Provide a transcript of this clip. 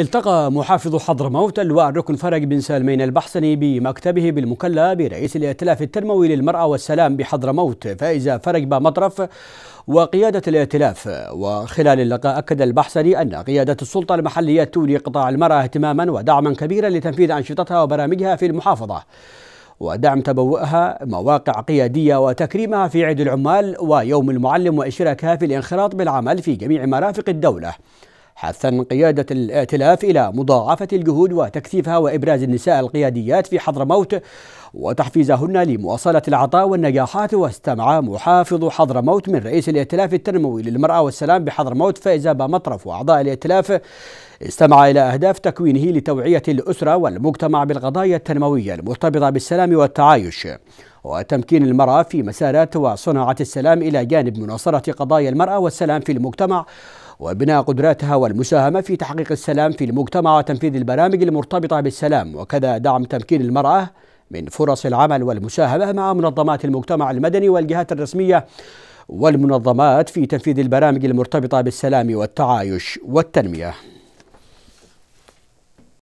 التقى محافظ حضرموت اللواء الركن فرج بن سالمين البحسني بمكتبه بالمكلا برئيس الائتلاف التنموي للمرأة والسلام بحضرموت فائزة فرج بمطرف وقيادة الائتلاف وخلال اللقاء أكد البحسني أن قيادة السلطة المحلية تولي قطاع المرأة اهتماما ودعما كبيرا لتنفيذ أنشطتها وبرامجها في المحافظة ودعم تبوئها مواقع قيادية وتكريمها في عيد العمال ويوم المعلم وإشراكها في الانخراط بالعمل في جميع مرافق الدولة حثا قيادة الائتلاف إلى مضاعفة الجهود وتكثيفها وإبراز النساء القياديات في حضرموت وتحفيزهن لمواصلة العطاء والنجاحات واستمع محافظ حضرموت من رئيس الائتلاف التنموي للمرأة والسلام بحضرموت فائزة بمطرف وأعضاء الائتلاف استمع إلى أهداف تكوينه لتوعية الأسرة والمجتمع بالقضايا التنموية المرتبطة بالسلام والتعايش وتمكين المرأة في مسارات وصناعة السلام إلى جانب مناصرة قضايا المرأة والسلام في المجتمع وبناء قدراتها والمساهمة في تحقيق السلام في المجتمع وتنفيذ البرامج المرتبطة بالسلام وكذا دعم تمكين المرأة من فرص العمل والمساهمة مع منظمات المجتمع المدني والجهات الرسمية والمنظمات في تنفيذ البرامج المرتبطة بالسلام والتعايش والتنمية